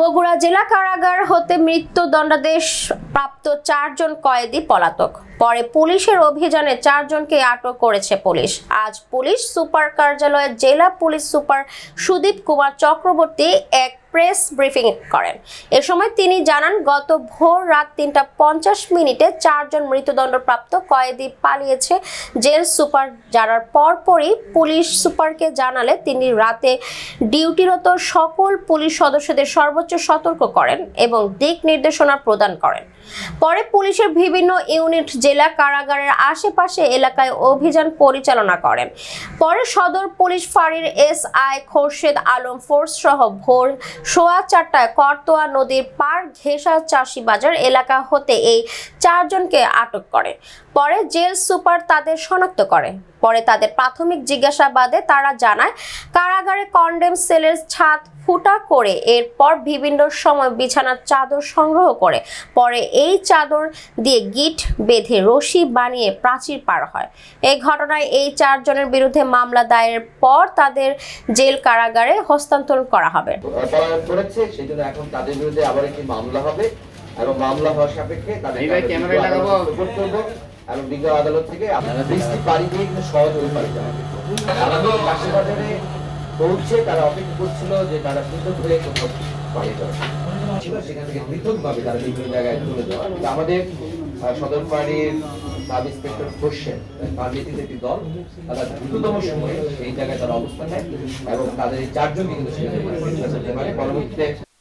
বগুড়া জেলা কারাগার হতে মৃত্যুদণ্ডাদেশ প্রাপ্ত চারজন কয়েদি পলাতক পরে পুলিশের অভিযানে চারজনকে আটক করেছে পুলিশ আজ পুলিশ সুপার কার্যালয়ে জেলা পুলিশ সুপার সুদীপ কুমার চক্রবর্তী এক প্রেস ব্রিফিং করেন এ সময় তিনি জানান গত ভোর রাত তিনটা পঞ্চাশ মিনিটে চারজন মৃত্যুদণ্ডপ্রাপ্ত কয়েদি পালিয়েছে জেল সুপার জানার পরপরই পুলিশ সুপারকে জানালে তিনি রাতে ডিউটিরত সকল পুলিশ সদস্যদের সর্বোচ্চ সতর্ক করেন এবং দিক নির্দেশনা প্রদান করেন পরে পুলিশের বিভিন্ন ইউনিট জেলা কারাগারের আশেপাশে এলাকায় অভিযান পরিচালনা করেন পরে সদর পুলিশ ফাঁড়ির S I Khorshed Alam force সহ ভোর সোয়া চারটায় করতোয়া নদীর পার ঘেসা চাষি বাজার এলাকা হতে এই চারজনকে আটক করে পরে জেল সুপার তাদের শনাক্ত করে পরে তাদের প্রাথমিক জিজ্ঞাসাবাদে তারা জানায় কারাগারে কন্ডেম সেলের ছাদ ফুটা করে এরপর বিভিন্ন সময় বিছানার চাদর সংগ্রহ করে পরে এই চাদর দিয়ে গিট বেঁধে রশি বানিয়ে প্রাচীর পার হয় এই ঘটনায় এই চারজনের বিরুদ্ধে মামলা দায়ের পর তাদের জেল কারাগারে হস্তান্তর করা হবে আদালত থেকে আপনারা বৃষ্টি পাড়ি দিয়ে সহজ হয়ে পারি যাবে আমাদের কাশীবাজারে পৌঁছে তারা অপেক্ষা করছিল যে তারা পৃথক হয়ে কোথাও পালিত তারা বিভিন্ন জায়গায় দেওয়া আমাদের সাব একটি দল জায়গায় তারা অবস্থান এবং তাদের চারজন কিন্তু পরবর্তীতে